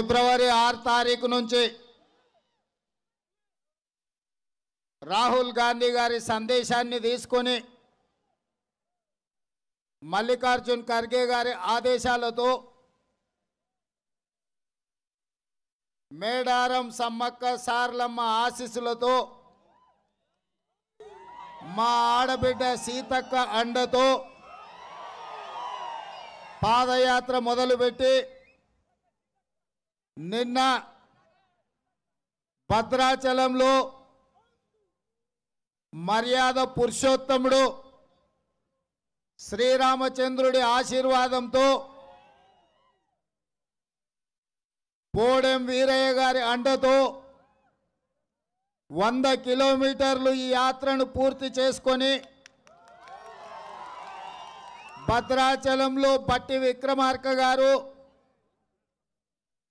ఫిబ్రవరి ఆరు తారీఖు నుంచి రాహుల్ గాంధీ గారి సందేశాన్ని తీసుకొని మల్లికార్జున్ ఖర్గే గారి ఆదేశాలతో మేడారం సమ్మక్క సార్లమ్మ ఆశీస్సులతో మా ఆడబిడ్డ సీతక్క అండతో పాదయాత్ర మొదలుపెట్టి నిన్న భద్రాచలంలో మర్యాద పురుషోత్తముడు శ్రీరామచంద్రుడి ఆశీర్వాదంతో పోడెం వీరయ్య గారి అండతో వంద కిలోమీటర్లు ఈ యాత్రను పూర్తి చేసుకొని భద్రాచలంలో బట్టి విక్రమార్క గారు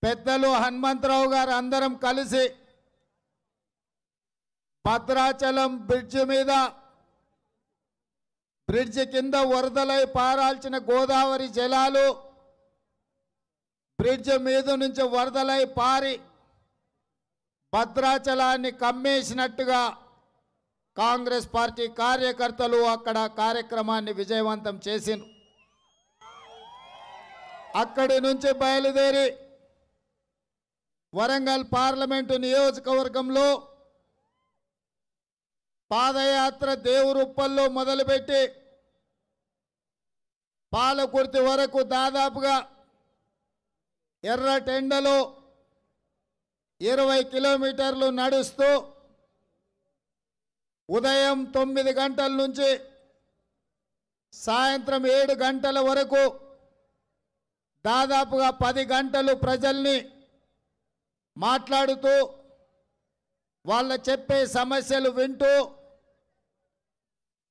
పెద్దలు హనుమంతరావు గారు అందరం కలిసి భద్రాచలం బ్రిడ్జ్ మీద బ్రిడ్జ్ కింద వరదలై పారాల్చిన గోదావరి జలాలు బ్రిడ్జ్ మీద నుంచి వరదలై పారి భద్రాచలాన్ని కమ్మేసినట్టుగా కాంగ్రెస్ పార్టీ కార్యకర్తలు అక్కడ కార్యక్రమాన్ని విజయవంతం చేసిన అక్కడి నుంచి బయలుదేరి వరంగల్ పార్లమెంటు నియోజకవర్గంలో పాదయాత్ర దేవురుప్పల్లో మొదలుపెట్టి పాలకుర్తి వరకు దాదాపుగా ఎర్ర టెండలో ఇరవై కిలోమీటర్లు నడుస్తూ ఉదయం తొమ్మిది గంటల నుంచి సాయంత్రం ఏడు గంటల వరకు దాదాపుగా పది గంటలు ప్రజల్ని మాట్లాడుతూ వాళ్ళ చెప్పే సమస్యలు వింటూ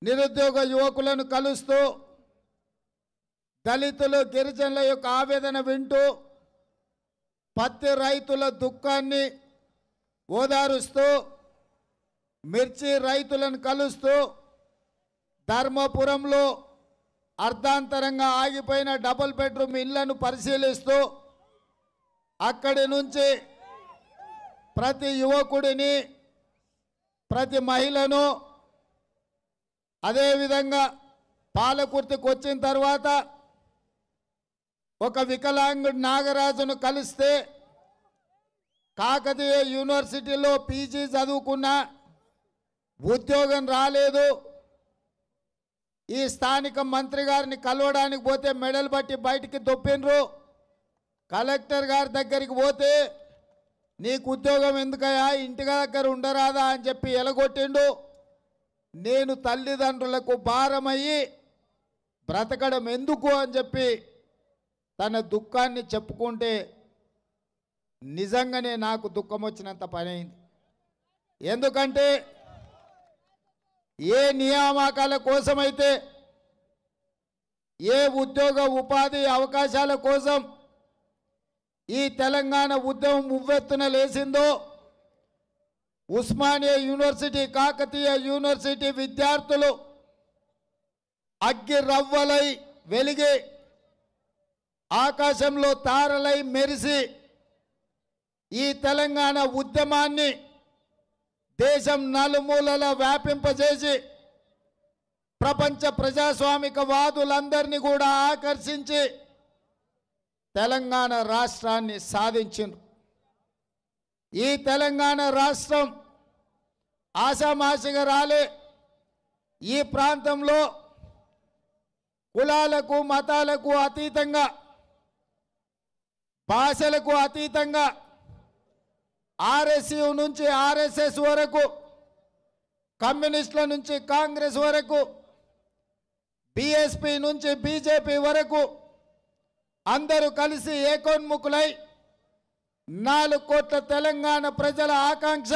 నిరుద్యోగ యువకులను కలుస్తూ దళితులు గిరిజనుల యొక్క ఆవేదన వింటూ పత్తి రైతుల దుఃఖాన్ని ఓదారుస్తూ మిర్చి రైతులను కలుస్తూ ధర్మపురంలో అర్ధాంతరంగా ఆగిపోయిన డబుల్ బెడ్రూమ్ ఇళ్లను పరిశీలిస్తూ అక్కడి నుంచి ప్రతి యువకుడిని ప్రతి మహిళను అదేవిధంగా పాలకుర్తికి వచ్చిన తర్వాత ఒక వికలాంగుడు నాగరాజును కలిస్తే కాకతీయ యూనివర్సిటీలో పీజీ చదువుకున్న ఉద్యోగం రాలేదు ఈ స్థానిక మంత్రి గారిని కలవడానికి పోతే మెడల్ బట్టి బయటికి దొప్పినరు కలెక్టర్ గారి దగ్గరికి పోతే నీకు ఉద్యోగం ఎందుకయ్యా ఇంటి దగ్గర ఉండరాదా అని చెప్పి ఎలగొట్టిండు నేను తల్లిదండ్రులకు భారమయ్యి బ్రతకడం ఎందుకు అని చెప్పి తన దుఃఖాన్ని చెప్పుకుంటే నిజంగానే నాకు దుఃఖం వచ్చినంత పని అయింది ఎందుకంటే ఏ నియామకాల కోసమైతే ఏ ఉద్యోగ ఉపాధి అవకాశాల కోసం ఈ తెలంగాణ ఉద్యమం ఉవ్వెత్తున లేసిందో ఉస్మానియా యూనివర్సిటీ కాకతీయ యూనివర్సిటీ విద్యార్థులు అగ్గి రవ్వలై వెలిగి ఆకాశంలో తారలై మెరిసి ఈ తెలంగాణ ఉద్యమాన్ని దేశం నలుమూలల వ్యాపింపజేసి ప్రపంచ ప్రజాస్వామిక వాదులందరినీ కూడా ఆకర్షించి తెలంగాణ రాష్ట్రాన్ని సాధించారు ఈ తెలంగాణ రాష్ట్రం ఆశామాసిగా రాలే ఈ ప్రాంతంలో కులాలకు మతాలకు అతీతంగా భాషలకు అతీతంగా ఆర్ఎస్యు నుంచి ఆర్ఎస్ఎస్ వరకు కమ్యూనిస్టుల నుంచి కాంగ్రెస్ వరకు బీఎస్పీ నుంచి బీజేపీ వరకు అందరూ కలిసి ఏకోన్ముఖులై నాలుగు కోట్ల తెలంగాణ ప్రజల ఆకాంక్ష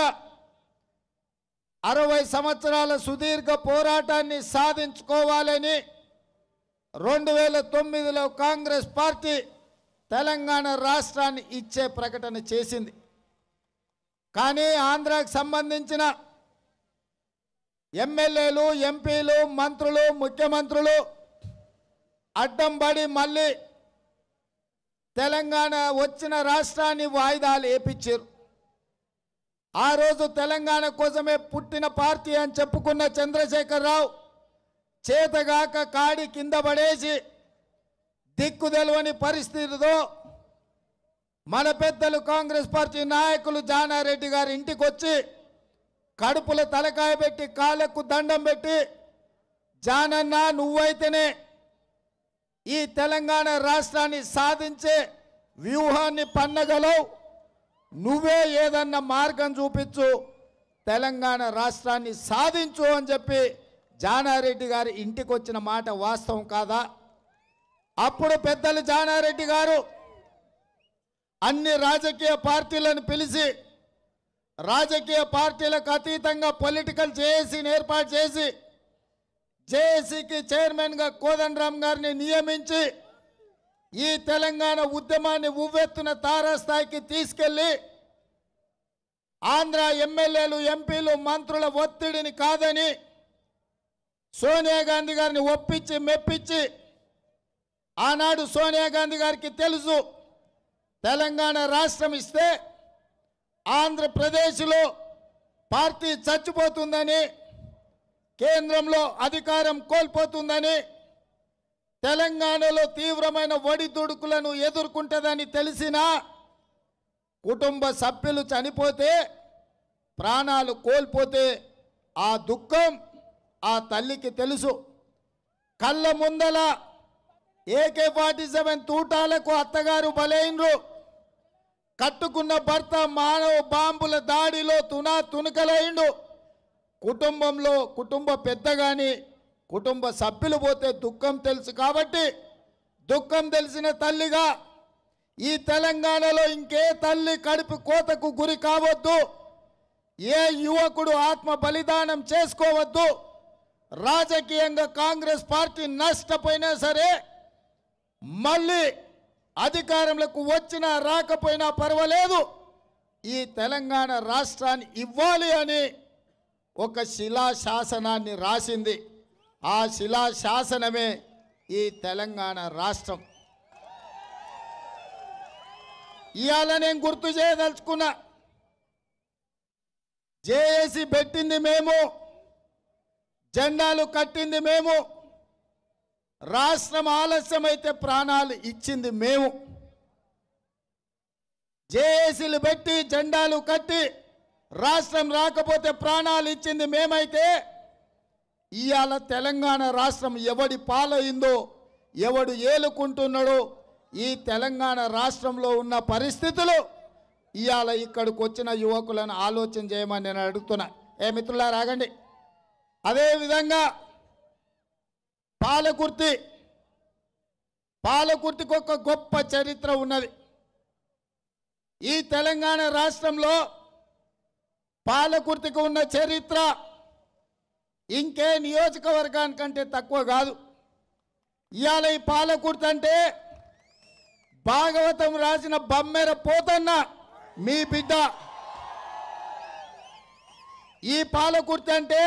అరవై సంవత్సరాల సుదీర్ఘ పోరాటాన్ని సాధించుకోవాలని రెండు వేల తొమ్మిదిలో కాంగ్రెస్ పార్టీ తెలంగాణ రాష్ట్రాన్ని ఇచ్చే ప్రకటన చేసింది కానీ ఆంధ్రాకు సంబంధించిన ఎమ్మెల్యేలు ఎంపీలు మంత్రులు ముఖ్యమంత్రులు అడ్డంబడి మళ్ళీ తెలంగాణ వచ్చిన రాష్ట్రాన్ని వాయిదాలు వేపించారు ఆ రోజు తెలంగాణ కోసమే పుట్టిన పార్టీ అని చెప్పుకున్న చంద్రశేఖరరావు చేతగాక కాడి కింద పడేసి దిక్కు తెలియని పరిస్థితితో మన పెద్దలు కాంగ్రెస్ పార్టీ నాయకులు జానారెడ్డి గారి ఇంటికి వచ్చి కడుపుల తలకాయ పెట్టి కాళ్ళకు దండం పెట్టి జానన్నా నువ్వైతేనే ఈ తెలంగాణ రాష్ట్రాన్ని సాధించే వ్యూహాన్ని పన్నగలవు నువ్వే ఏదన్నా మార్గం చూపించు తెలంగాణ రాష్ట్రాన్ని సాధించు అని చెప్పి జానారెడ్డి గారి ఇంటికి వచ్చిన మాట వాస్తవం కాదా అప్పుడు పెద్దలు జానారెడ్డి గారు అన్ని రాజకీయ పార్టీలను పిలిచి రాజకీయ పార్టీలకు అతీతంగా పొలిటికల్ చేసి ఏర్పాటు చేసి జేఏసీకి చైర్మన్గా కోదండరామ్ గారిని నియమించి ఈ తెలంగాణ ఉద్యమాన్ని ఉవ్వెత్తున తారాస్థాయికి తీసుకెళ్ళి ఆంధ్ర ఎమ్మెల్యేలు ఎంపీలు మంత్రుల ఒత్తిడిని కాదని సోనియా గాంధీ గారిని ఒప్పించి మెప్పించి ఆనాడు సోనియా గాంధీ గారికి తెలుసు తెలంగాణ రాష్ట్రం ఇస్తే ఆంధ్రప్రదేశ్లో పార్టీ చచ్చిపోతుందని కేంద్రంలో అధికారం కోల్పోతుందని తెలంగాణలో తీవ్రమైన ఒడిదుడుకులను ఎదుర్కొంటుందని తెలిసిన కుటుంబ సభ్యులు చనిపోతే ప్రాణాలు కోల్పోతే ఆ దుఃఖం ఆ తల్లికి తెలుసు కళ్ళ ముందల ఏకే ఫార్టీ సెవెన్ తూటాలకు అత్తగారు బలైనరు కట్టుకున్న భర్త మానవ బాంబుల దాడిలో తునా తునకలైండు కుటుంబంలో కుటుంబ పెద్ద కానీ కుటుంబ సభ్యులు పోతే దుఃఖం తెలుసు కాబట్టి దుఃఖం తెలిసిన తల్లిగా ఈ తెలంగాణలో ఇంకే తల్లి కడుపు కోతకు గురి కావద్దు ఏ యువకుడు ఆత్మ బలిదానం చేసుకోవద్దు రాజకీయంగా కాంగ్రెస్ పార్టీ నష్టపోయినా సరే మళ్ళీ అధికారంలోకి వచ్చినా రాకపోయినా పర్వాలేదు ఈ తెలంగాణ రాష్ట్రాన్ని ఇవ్వాలి అని ఒక శిలాశాసనాన్ని రాసింది ఆ శిలాశాసనమే ఈ తెలంగాణ రాష్ట్రం ఇవాళ నేను గుర్తు చేయదలుచుకున్నా జేఏసీ పెట్టింది మేము జెండాలు కట్టింది మేము రాష్ట్రం ఆలస్యమైతే ప్రాణాలు ఇచ్చింది మేము జేఏసీలు పెట్టి జెండాలు కట్టి రాష్ట్రం రాకపోతే ప్రాణాలు ఇచ్చింది మేమైతే ఇవాళ తెలంగాణ రాష్ట్రం ఎవడి పాలయిందో ఎవడు ఏలుకుంటున్నాడో ఈ తెలంగాణ రాష్ట్రంలో ఉన్న పరిస్థితులు ఇవాళ ఇక్కడికి వచ్చిన యువకులను ఆలోచన చేయమని నేను అడుగుతున్నా ఏ మిత్రులా రాగండి అదేవిధంగా పాలకుర్తి పాలకుర్తికి ఒక గొప్ప చరిత్ర ఉన్నది ఈ తెలంగాణ రాష్ట్రంలో పాలకుర్తికి ఉన్న చరిత్ర ఇంకే నియోజకవర్గానికంటే తక్కువ కాదు ఇవాళ ఈ పాలకుర్తి అంటే భాగవతం రాసిన బమ్మెర పోతన్న మీ బిడ్డ ఈ పాలకుర్తి అంటే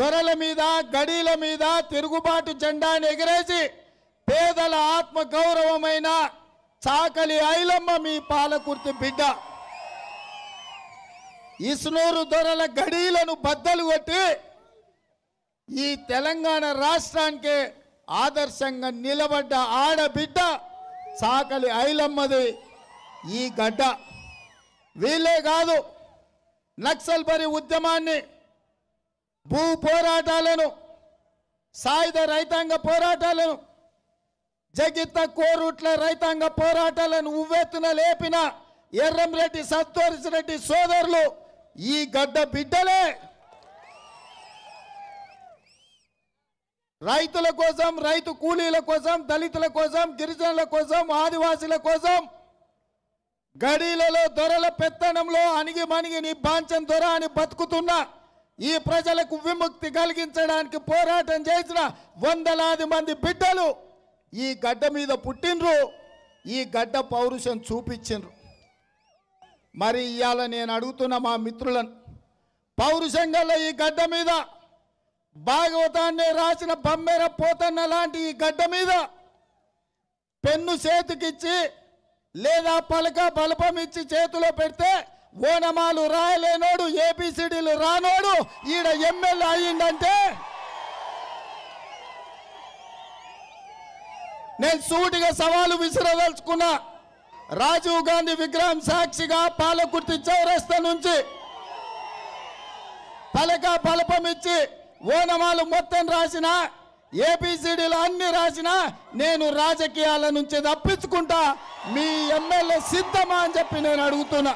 దొరల మీద గడీల మీద తిరుగుబాటు జెండాను ఎగిరేసి పేదల ఆత్మ గౌరవమైన చాకలి ఐలమ్మ మీ పాలకుర్తి బిడ్డ ఇసునూరు దొరల గడీలను బద్దలు కొట్టి ఈ తెలంగాణ రాష్ట్రానికి ఆదర్శంగా నిలబడ్డ ఆడబిడ్డ సాకలి ఐలమ్మది ఈ గడ్డ వీళ్ళే కాదు నక్సల్ పరి ఉద్యమాన్ని భూ పోరాటాలను సాయుధ రైతాంగ పోరాటాలను జగిత్త కోరుట్ల రైతాంగ పోరాటాలను ఉవ్వెత్తున లేపిన ఎర్రంరెడ్డి సంతోష్ రెడ్డి సోదరులు ఈ గడ్డ బిడ్డలే రైతుల కోసం రైతు కూలీల కోసం దళితుల కోసం గిరిజనుల కోసం ఆదివాసుల కోసం గడీలలో దొరల పెత్తనంలో అణిగి మణిగి నీ బాంచం దొర అని బతుకుతున్న ఈ ప్రజలకు విముక్తి కలిగించడానికి పోరాటం చేసిన వందలాది మంది బిడ్డలు ఈ గడ్డ మీద పుట్టినరు ఈ గడ్డ పౌరుషం చూపించిండ్రు మరి ఇవాళ నేను అడుగుతున్న మా మిత్రులను పౌరుషంగల ఈ గడ్డ మీద భాగవతాన్ని రాసిన బమ్మేర పోతన్న లాంటి ఈ గడ్డ మీద పెన్ను చేతికిచ్చి లేదా పలక బలపం ఇచ్చి చేతిలో పెడితే ఓనమాలు రాయలేనోడు ఏపీసీడీలు రానోడు ఈడ ఎమ్మెల్యే అయ్యిందంటే నేను సూటిగా సవాలు విసిరదలుచుకున్నా రాజీవ్ గాంధీ విగ్రహం సాక్షిగా పాలకుర్తి చౌరస్తా నుంచి పలక పలపమిచ్చి ఇచ్చి ఓనమాలు మొత్తం రాసిన ఏపీసీడీలు అన్ని రాసిన నేను రాజకీయాల నుంచి తప్పించుకుంటా మీ ఎమ్మెల్యే సిద్ధమా అని చెప్పి నేను అడుగుతున్నా